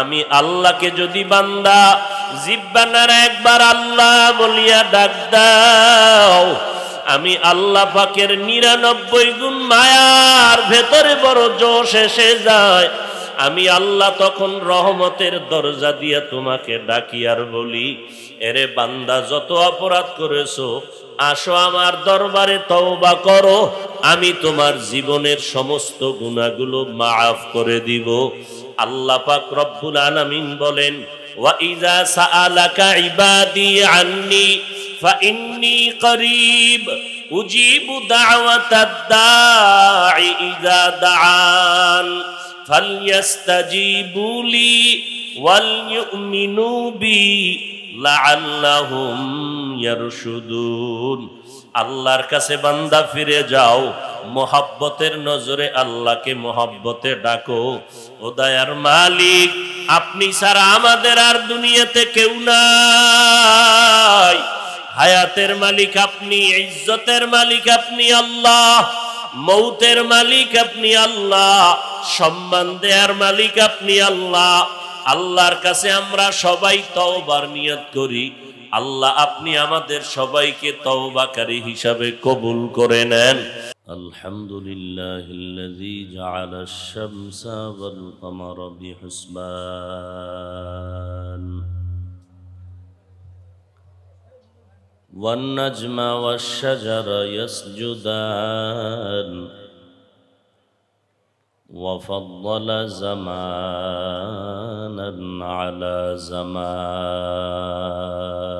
আমি আল্লাহকে যদি বান্দা জিব্বানার একবার আল্লাহ বলিয়া ডাক দাও আমি আল্লাহ পাকের নিরানব্বই গুণ মায়ার ভেতরে বড় জোশ এসে যায় আমি আল্লাহ তখন রহমতের দরজা দিয়ে তোমাকে ডাকি আর বলি এরে বান্দা যত অপরাধ করেছো আসো আমার দরবারে তওবা করো আমি তোমার জীবনের সমস্ত গুণাগুলো মাফ করে দিব আল্লাহ পাক রব্বুল আলামিন বলেন ওয়াইজা সাআলাকা ইবাদি আন্নি ফাইন্নি করিব উজিবু দাওয়াতাদ দাঈ ইযা দাআন ফালইস্তাজিবু লি ওয়াল ইউমিনু বি লাআল্লাহুম ইয়ারশুদুন আল্লাহর কাছে বান্দা ফিরে যাও মোহাব্বতের নজরে আল্লাহকে মোহাব্বতে ডাকো ওদায়ার মালিক আপনি ছাড়া আমাদের আর দুনিয়াতে কেউ নাই হায়াতের মালিক আপনি ইজ্জতের মালিক আপনি আল্লাহ মৌতের মালিক আপনি আল্লাহ সম্মান দেয়ার মালিক আপনি আল্লাহ আল্লাহর কাছে আমরা সবাই তওবার নিয়ত করি আল্লাহ আপনি আমাদের সবাইকে তওবাকারী হিসাবে কবুল করে নেন আলহামদুলিল্লাহ الذي جعل الشمس والقمر بحسبان والنجم والشجر يسجدان وفضل زمانا على زمان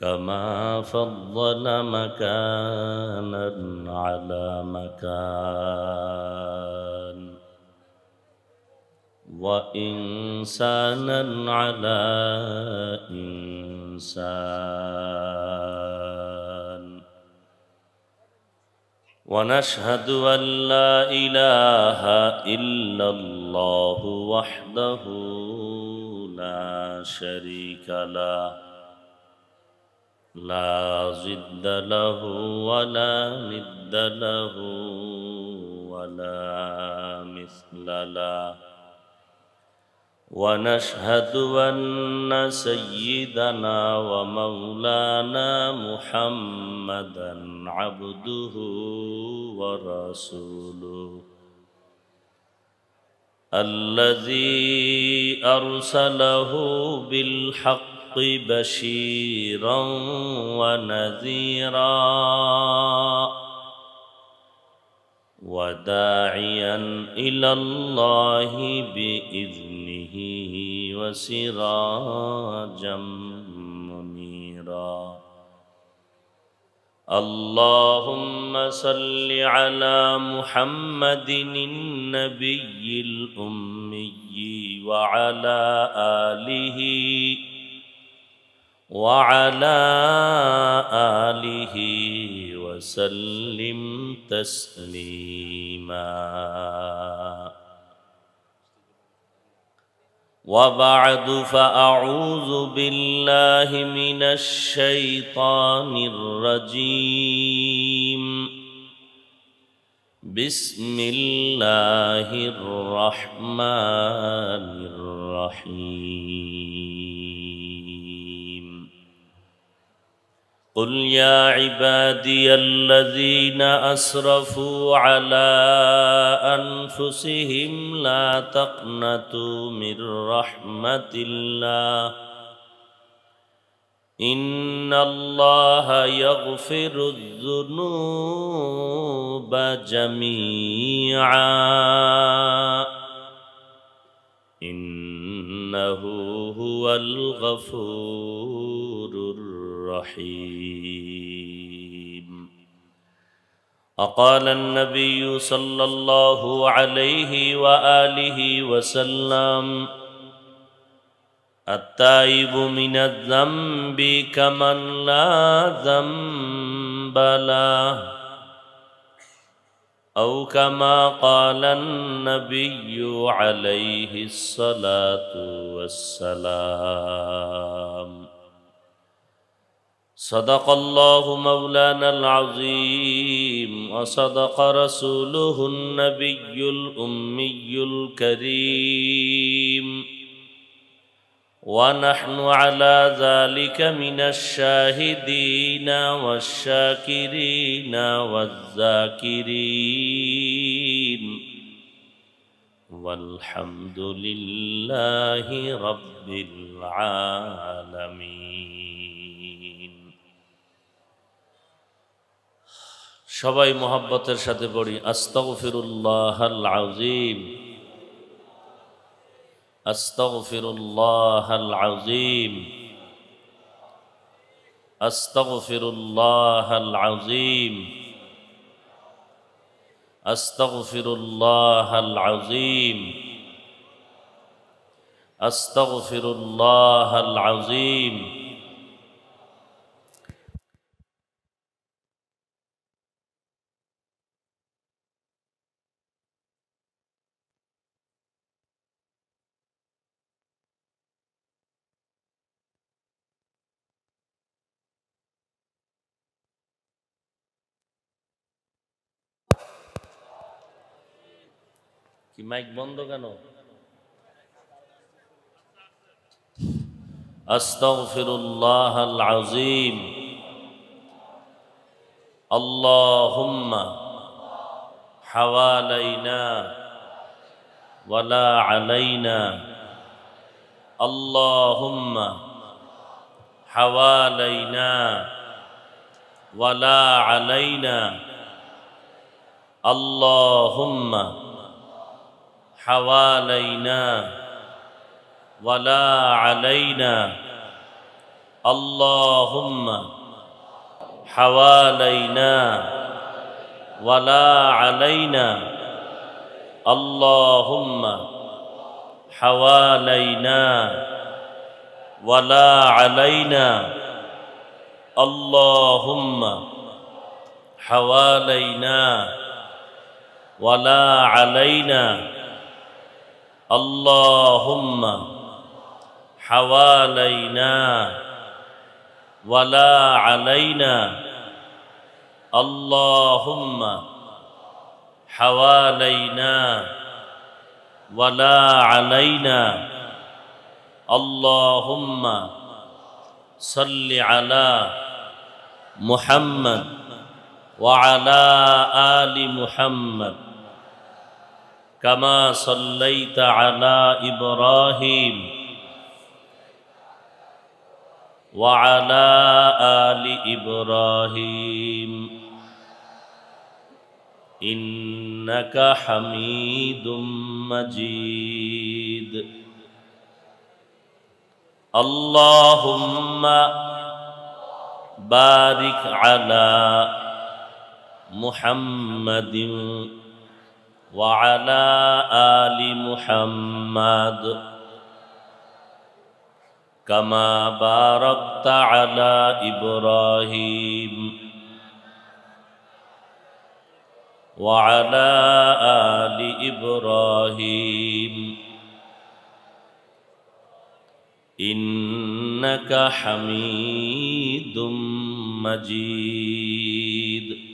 كما فضل مكانا على مكان وإنسانا على إنسان ونشهد أن لا إله إلا الله وحده لا شريك له لا ضد له ولا ند له ولا مثل له ونشهد أن سيدنا ومولانا محمدا عبده ورسوله الذي أرسله بالحق الحق بشيرا ونذيرا وداعيا الى الله باذنه وسراجا منيرا اللهم صل على محمد النبي الامي وعلى اله وعلى اله وسلم تسليما وبعد فاعوذ بالله من الشيطان الرجيم بسم الله الرحمن الرحيم قل يا عبادي الذين أسرفوا على أنفسهم لا تقنطوا من رحمة الله إن الله يغفر الذنوب جميعا إنه هو الغفور الرحيم اقال النبي صلى الله عليه واله وسلم التائب من الذنب كمن لا ذنب له أو كما قال النبي عليه الصلاة والسلام صدق الله مولانا العظيم وصدق رسوله النبي الامي الكريم ونحن على ذلك من الشاهدين والشاكرين والذاكرين والحمد لله رب العالمين সবাই মোহাব্বতের সাথে পড়ি আস্তাগফিরুল্লাহ আল আজিম আস্তাগফিরুল্লাহ আল আজিম আস্তাগফিরুল্লাহ আল আজিম আস্তাগফিরুল্লাহ আল আজিম আস্তাগফিরুল্লাহ আল আজিম কি মাইক বন্ধ কেন আস্তাগফিরুল্লাহ আল আজিম আল্লাহুম্মা হাওয়ালাইনা ওয়ালা আলাইনা আল্লাহুম্মা হাওয়ালাইনা ওয়ালা আলাইনা আল্লাহুম্মা حوالينا ولا علينا اللهم حوالينا ولا علينا اللهم حوالينا ولا علينا اللهم حوالينا ولا علينا اللهم حوالينا ولا علينا اللهم حوالينا ولا علينا اللهم صل على محمد وعلى آل محمد كما صليت على إبراهيم وعلى آل إبراهيم إنك حميد مجيد اللهم بارك على محمد وعلى آل محمد كما باركت على إبراهيم وعلى آل إبراهيم إنك حميد مجيد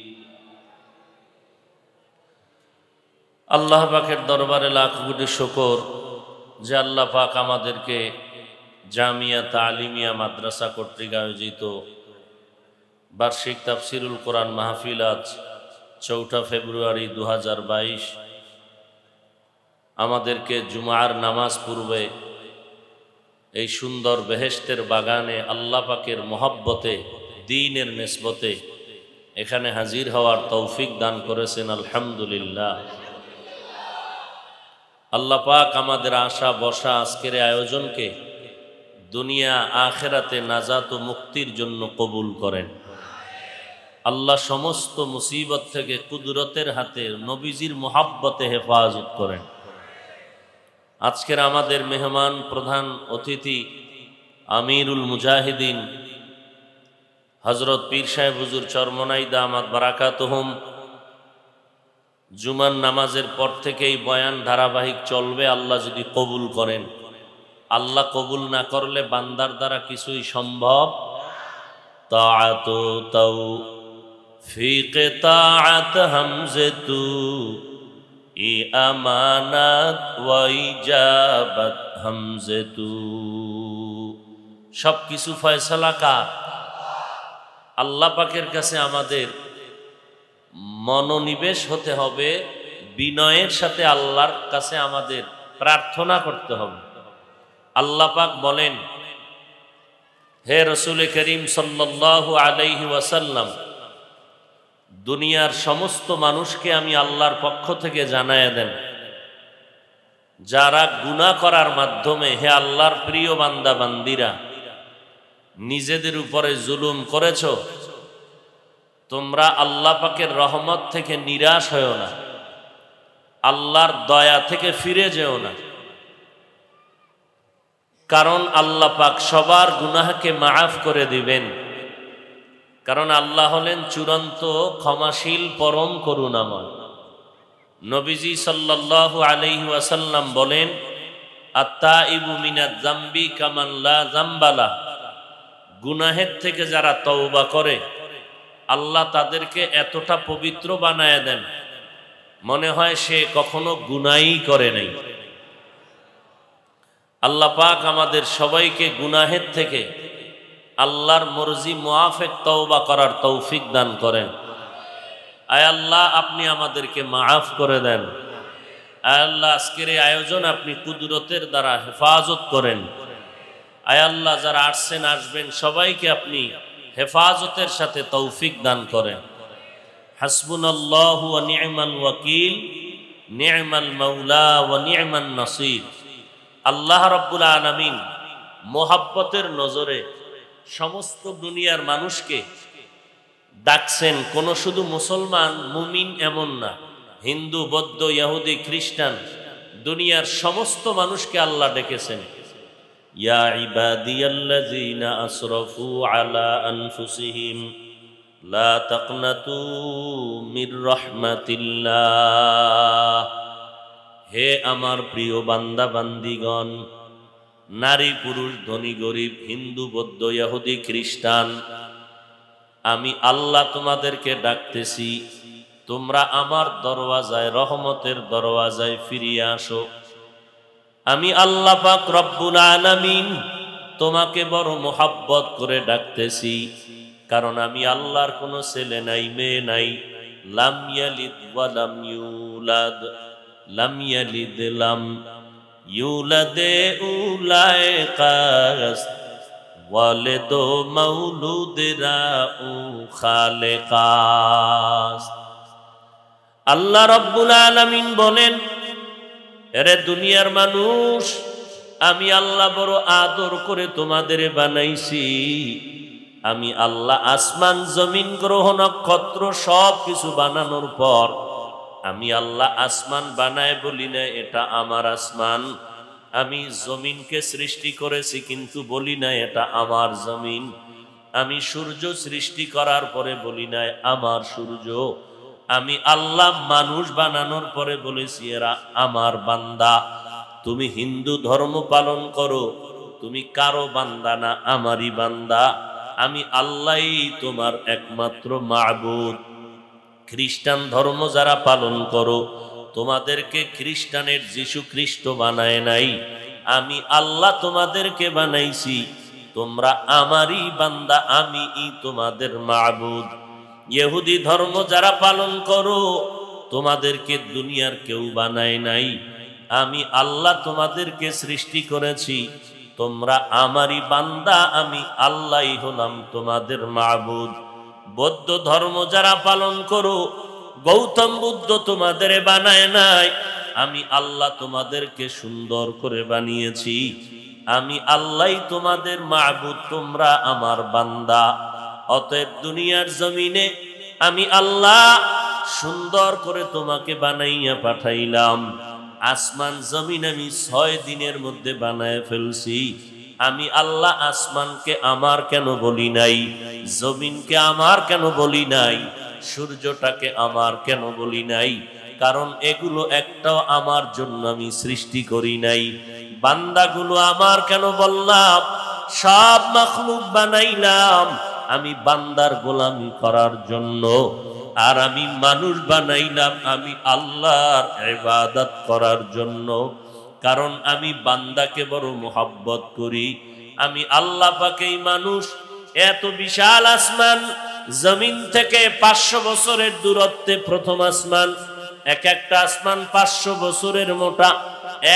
আল্লাহ পাকের দরবারে লাখ কোটি শকর যে আল্লাহ পাক আমাদেরকে জামিয়া তালিমিয়া মাদ্রাসা কর্তৃক আয়োজিত বার্ষিক তাফসিরুল কোরআন মাহফিল আজ চৌঠা ফেব্রুয়ারি দু আমাদেরকে জুমার নামাজ পূর্বে এই সুন্দর বেহেস্তের বাগানে আল্লাহ পাকের মহাব্বতে দিনের নেসবতে এখানে হাজির হওয়ার তৌফিক দান করেছেন আলহামদুলিল্লাহ আল্লাহ পাক আমাদের আশা বসা আজকের আয়োজনকে দুনিয়া আখেরাতে নাজাত ও মুক্তির জন্য কবুল করেন আল্লাহ সমস্ত মুসিবত থেকে কুদরতের হাতে নবীজির মোহাব্বতে হেফাজত করেন আজকের আমাদের মেহমান প্রধান অতিথি আমিরুল মুজাহিদিন হজরত পীর সাহেব হুজুর চরমনাই দামাত বারাকাত হোম জুমার নামাজের পর থেকে এই বয়ান ধারাবাহিক চলবে আল্লাহ যদি কবুল করেন আল্লাহ কবুল না করলে বান্দার দ্বারা কিছুই সম্ভব তাও তাত ই আমানাত সব কিছু ফয়সলা কার আল্লাহ পাকের কাছে আমাদের মনোনিবেশ হতে হবে বিনয়ের সাথে আল্লাহর কাছে আমাদের প্রার্থনা করতে হবে আল্লাহ পাক বলেন হে রসুল করিম সাল্লাহ আলাইহি ওয়াসাল্লাম দুনিয়ার সমস্ত মানুষকে আমি আল্লাহর পক্ষ থেকে জানায় দেন যারা গুণা করার মাধ্যমে হে আল্লাহর প্রিয় বান্দা বান্দিরা নিজেদের উপরে জুলুম করেছো তোমরা আল্লাহ পাকের রহমত থেকে নিরাশ হয়েও না আল্লাহর দয়া থেকে ফিরে যেও না কারণ আল্লাহ পাক সবার গুনাহকে মাফ করে দিবেন কারণ আল্লাহ হলেন চূড়ান্ত ক্ষমাশীল পরম করুণাময় নবীজি সাল্লাহ আলহি ওয়াসাল্লাম বলেন আত্মা ইবু মিনা জাম্বি কামাল্লা জাম্বালা গুনাহের থেকে যারা তওবা করে আল্লাহ তাদেরকে এতটা পবিত্র বানায় দেন মনে হয় সে কখনো গুনাই করে নাই আল্লাহ পাক আমাদের সবাইকে গুনাহের থেকে আল্লাহর মর্জি মুআফেক তওবা করার তৌফিক দান করেন আয় আল্লাহ আপনি আমাদেরকে মাফ করে দেন আয় আল্লাহ আজকের এই আয়োজন আপনি কুদরতের দ্বারা হেফাজত করেন আয় আল্লাহ যারা আসছেন আসবেন সবাইকে আপনি হেফাজতের সাথে তৌফিক দান করেন হাসবুন আল্লাহ রব্বুল আলামিন মোহাব্বতের নজরে সমস্ত দুনিয়ার মানুষকে ডাকছেন কোন শুধু মুসলমান মুমিন এমন না হিন্দু বৌদ্ধ ইহুদি খ্রিস্টান দুনিয়ার সমস্ত মানুষকে আল্লাহ ডেকেছেন يا عبادي الذين أسرفوا على أنفسهم لا تقنطوا من رحمة الله হে আমার প্রিয় বান্দা বান্দিগণ নারী পুরুষ ধনী গরিব হিন্দু বৌদ্ধ ইহুদি খ্রিস্টান আমি আল্লাহ তোমাদেরকে ডাকতেছি তোমরা আমার দরওয়াজায় রহমতের দরওয়াজায় ফিরিয়ে আসো আমি আল্লাহ পাক রব্বুল আলামিন তোমাকে বড় মোহাব্বত করে ডাকতেছি কারণ আমি আল্লাহর কোনো ছেলে নাই মেয়ে নাই ইউলাদে উলায় কাস আল্লাহ রব্বুল আলামিন বলেন এরে দুনিয়ার মানুষ আমি আল্লাহ বড় আদর করে তোমাদের বানাইছি আমি আল্লাহ আসমান জমিন গ্রহ নক্ষত্র সব কিছু বানানোর পর আমি আল্লাহ আসমান বানায় বলি না এটা আমার আসমান আমি জমিনকে সৃষ্টি করেছি কিন্তু বলি না এটা আমার জমিন আমি সূর্য সৃষ্টি করার পরে বলি না আমার সূর্য আমি আল্লাহ মানুষ বানানোর পরে বলেছি এরা আমার বান্দা তুমি হিন্দু ধর্ম পালন করো তুমি কারো বান্দা না আমারই বান্দা আমি আল্লাহ তোমার একমাত্র মাহবুদ খ্রিস্টান ধর্ম যারা পালন করো তোমাদেরকে খ্রিস্টানের যিশু খ্রিস্ট বানায় নাই আমি আল্লাহ তোমাদেরকে বানাইছি তোমরা আমারই বান্দা আমি তোমাদের মাহবুদ ইহুদি ধর্ম যারা পালন করো তোমাদেরকে দুনিয়ার কেউ বানায় নাই আমি আল্লাহ তোমাদেরকে সৃষ্টি করেছি তোমরা আমারই বান্দা আমি আল্লাহ হলাম তোমাদের মাহবুদ বৌদ্ধ ধর্ম যারা পালন করো গৌতম বুদ্ধ তোমাদের বানায় নাই আমি আল্লাহ তোমাদেরকে সুন্দর করে বানিয়েছি আমি আল্লাহ তোমাদের মাহবুদ তোমরা আমার বান্দা অতএব দুনিয়ার জমিনে আমি আল্লাহ সুন্দর করে তোমাকে বানাইয়া পাঠাইলাম আসমান জমিন আমি ছয় দিনের মধ্যে বানায় ফেলছি আমি আল্লাহ আসমানকে আমার কেন বলি নাই জমিনকে আমার কেন বলি নাই সূর্যটাকে আমার কেন বলি নাই কারণ এগুলো একটাও আমার জন্য আমি সৃষ্টি করি নাই বান্দাগুলো আমার কেন বললাম সব মখলুক বানাইলাম আমি বান্দার গোলামি করার জন্য আর আমি মানুষ বানাইলাম আমি আল্লাহর ইবাদত করার জন্য কারণ আমি বান্দাকে বড় মোহাব্বত করি আমি আল্লাহ পাকেই মানুষ এত বিশাল আসমান জমিন থেকে পাঁচশো বছরের দূরত্বে প্রথম আসমান এক একটা আসমান পাঁচশো বছরের মোটা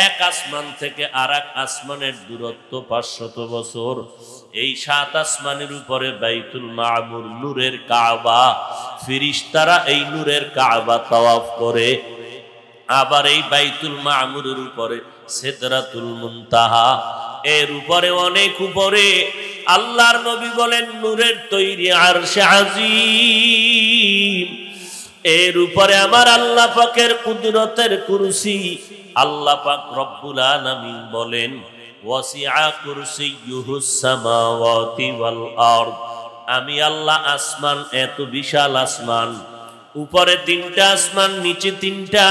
এক আসমান থেকে আর আসমানের দূরত্ব পাঁচশত বছর এই সাত আসমানের উপরে বাইতুল মামুর নূরের কাবা ফিরিস্তারা এই নূরের কাবা তওয়াফ করে আবার এই বাইতুল মামুরের উপরে সেদরাতুল মুনতাহা এর উপরে অনেক উপরে আল্লাহর নবী বলেন নূরের তৈরি আর শাহজিম এর উপরে আমার আল্লাহ পাকের কুদরতের কুরুসি আল্লাহ পাক রব্বুল আলামিন বলেন আমি আল্লাহ আসমান এত বিশাল আসমান উপরে তিনটা আসমান নিচে তিনটা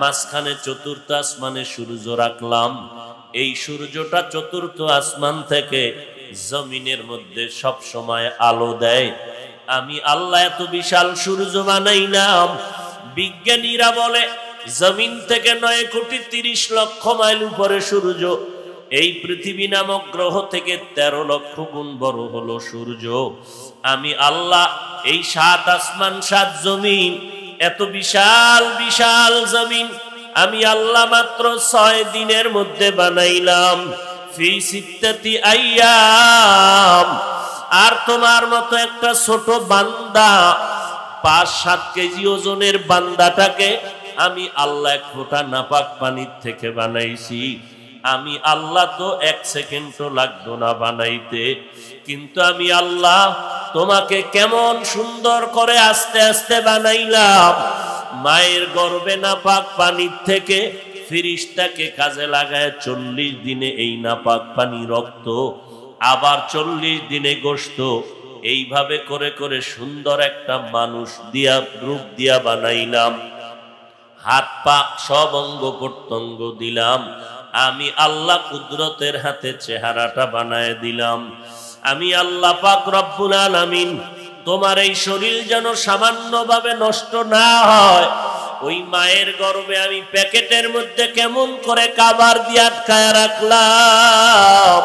মাঝখানে চতুর্থ আসমানে সূর্য রাখলাম এই সূর্যটা চতুর্থ আসমান থেকে জমিনের মধ্যে সব সময় আলো দেয় আমি আল্লাহ এত বিশাল সূর্য বানাই নাম বিজ্ঞানীরা বলে জমিন থেকে নয় কোটি তিরিশ লক্ষ মাইল উপরে সূর্য এই পৃথিবী নামক গ্রহ থেকে ১৩ লক্ষ গুণ বড় হলো সূর্য আমি আল্লাহ এই সাত আসমান সাত জমিন এত বিশাল বিশাল জমিন আমি আল্লাহ মাত্র ছয় দিনের মধ্যে বানাইলাম আর তোমার মতো একটা ছোট বান্দা পাঁচ সাত কেজি ওজনের বান্দাটাকে আমি আল্লাহ এক ফোটা নাপাক পানির থেকে বানাইছি আমি আল্লাহ তো এক সেকেন্ডও লাগতো না বানাইতে কিন্তু আমি আল্লাহ তোমাকে কেমন সুন্দর করে আস্তে আস্তে বানাইলাম মায়ের গর্বে না পাক পানির থেকে ফিরিস্তাকে কাজে লাগায় চল্লিশ দিনে এই না পাক পানি রক্ত আবার চল্লিশ দিনে গোস্ত এইভাবে করে করে সুন্দর একটা মানুষ দিয়া রূপ দিয়া বানাইলাম হাত পা সব অঙ্গ প্রত্যঙ্গ দিলাম আমি আল্লাহ কুদরতের হাতে চেহারাটা বানায় দিলাম আমি আল্লাহ পাক রব্বুল আলামিন তোমার এই শরীর যেন সামান্যভাবে নষ্ট না হয় ওই মায়ের গর্বে আমি প্যাকেটের মধ্যে কেমন করে কাবার দিয়ে আটকায় রাখলাম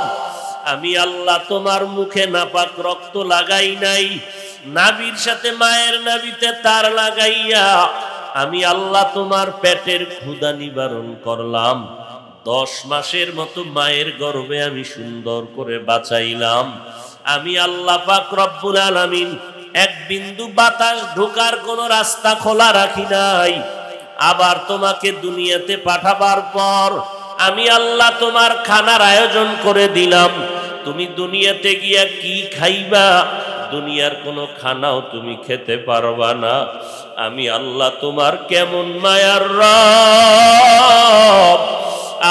আমি আল্লাহ তোমার মুখে নাপাক রক্ত লাগাই নাই নাবির সাথে মায়ের নাবিতে তার লাগাইয়া আমি আল্লাহ তোমার পেটের ক্ষুদা নিবারণ করলাম দশ মাসের মতো মায়ের গর্বে আমি সুন্দর করে বাঁচাইলাম আমি আল্লাহ পাক রব্বুল আলামিন এক বিন্দু বাতাস ঢোকার কোনো রাস্তা খোলা রাখি নাই আবার তোমাকে দুনিয়াতে পাঠাবার পর আমি আল্লাহ তোমার খানার আয়োজন করে দিলাম তুমি দুনিয়াতে গিয়া কি খাইবা দুনিয়ার কোনো খানাও তুমি খেতে পারবা না আমি আল্লাহ তোমার কেমন মায়ার রব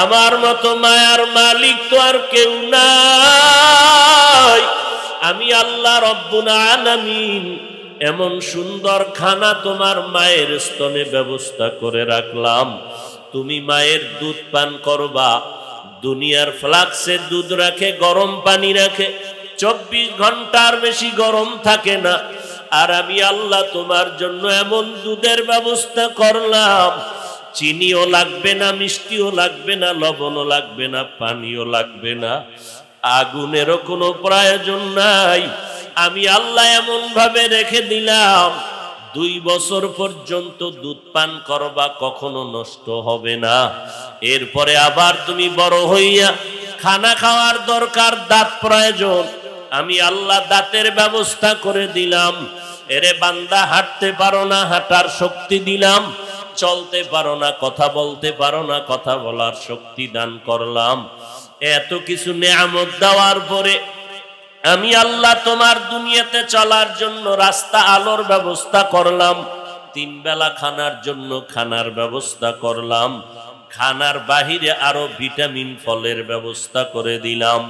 আমার মতো মায়ার মালিক তো আর কেউ নাই আমি আল্লাহ রব্বুনামিন এমন সুন্দর খানা তোমার মায়ের স্তনে ব্যবস্থা করে রাখলাম তুমি মায়ের দুধ পান করবা দুনিয়ার ফ্লাক্সে দুধ রাখে গরম পানি রাখে চব্বিশ ঘন্টার বেশি গরম থাকে না আর আমি আল্লাহ তোমার জন্য এমন দুধের ব্যবস্থা করলাম চিনিও লাগবে না মিষ্টিও লাগবে না লবণও লাগবে না পানিও লাগবে না আগুনেরও কোনো প্রয়োজন নাই আমি আল্লাহ এমন ভাবে রেখে দিলাম দুই বছর পর্যন্ত দুধ পান করবা কখনো নষ্ট হবে না এরপরে আবার তুমি বড় হইয়া খানা খাওয়ার দরকার দাঁত প্রয়োজন আমি আল্লাহ দাঁতের ব্যবস্থা করে দিলাম এরে বান্দা হাঁটতে পারো না হাঁটার শক্তি দিলাম চলতে পারো না কথা বলতে পারো না কথা বলার শক্তি দান করলাম এত কিছু নেয়ামত দেওয়ার পরে আমি আল্লাহ তোমার দুনিয়াতে চলার জন্য রাস্তা আলোর ব্যবস্থা করলাম তিন বেলা খানার জন্য খানার ব্যবস্থা করলাম খানার বাহিরে আরো ভিটামিন ফলের ব্যবস্থা করে দিলাম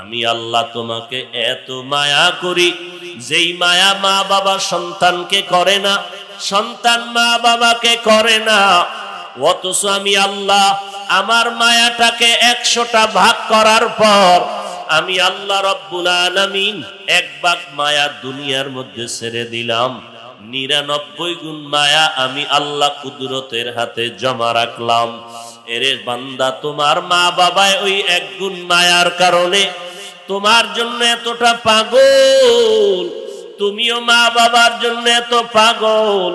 আমি আল্লাহ তোমাকে এত মায়া করি যেই মায়া মা বাবা সন্তানকে করে না সন্তান মা বাবাকে করে না অথচ আমি আল্লাহ আমার মায়াটাকে একশোটা ভাগ করার পর আমি আল্লাহ রব্বুল আলমিন এক ভাগ মায়া দুনিয়ার মধ্যে ছেড়ে দিলাম নিরানব্বই গুণ মায়া আমি আল্লাহ কুদরতের হাতে জমা রাখলাম এরে বান্দা তোমার মা বাবায় ওই এক গুণ মায়ার কারণে তোমার জন্য এতটা পাগল তুমিও মা বাবার জন্য এত পাগল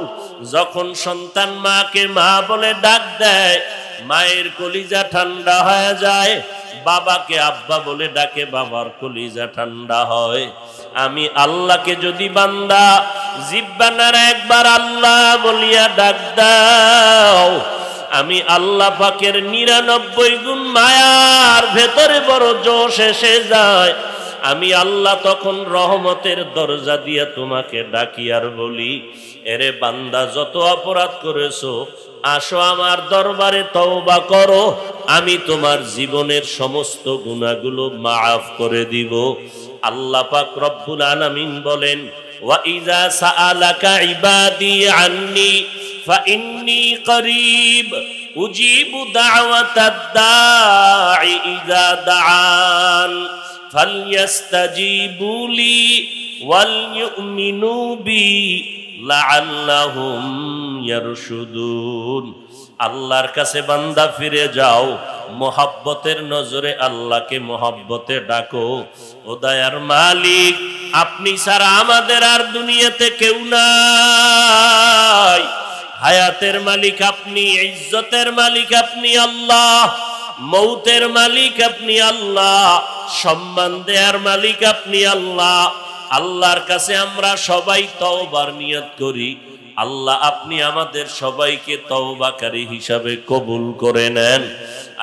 যখন সন্তান মাকে মা বলে ডাক দেয় মায়ের কলিজা ঠান্ডা হয়ে যায় বাবাকে আব্বা বলে ডাকে বাবার কলিজা ঠান্ডা হয় আমি আল্লাহকে যদি বান্দা জিব্বানার একবার আল্লাহ বলিয়া ডাক দাও আমি আল্লাহ পাকের নিরানব্বই গুণ মায়ার ভেতরে বড় জোশ এসে যায় আমি আল্লাহ তখন রহমতের দরজা দিয়ে তোমাকে ডাকি আর বলি এরে বান্দা যত অপরাধ করেছো আসো আমার দরবারে তওবা করো আমি তোমার জীবনের সমস্ত গুণাগুলো মাফ করে দিব আল্লাহ পাক রব্বুল আলামিন বলেন ওয়াইজা সাআলাকা ইবাদি আন্নি ফাইন্নি করিব উজিবু দাওয়াতাদ দাঈ ইজা দাআন فليستجيبوا لي وليؤمنوا بي لعلهم يرشدون আল্লাহর কাছে বান্দা ফিরে যাও মোহাব্বতের নজরে আল্লাহকে মোহাব্বতে ডাকো ও দয়ার মালিক আপনি ছাড়া আমাদের আর দুনিয়াতে কেউ নাই হায়াতের মালিক আপনি ইজ্জতের মালিক আপনি আল্লাহ মৌতের মালিক আপনি আল্লাহ সম্মান দেয়ার মালিক আপনি আল্লাহ আল্লাহর কাছে আমরা সবাই তওবার নিয়ত করি আল্লাহ আপনি আমাদের সবাইকে তওবাকারী হিসাবে কবুল করে নেন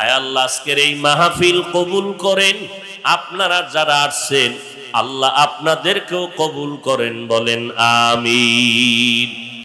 আয় আল্লাহ আজকের এই মাহফিল কবুল করেন আপনারা যারা আসছেন আল্লাহ আপনাদেরকেও কবুল করেন বলেন আমিন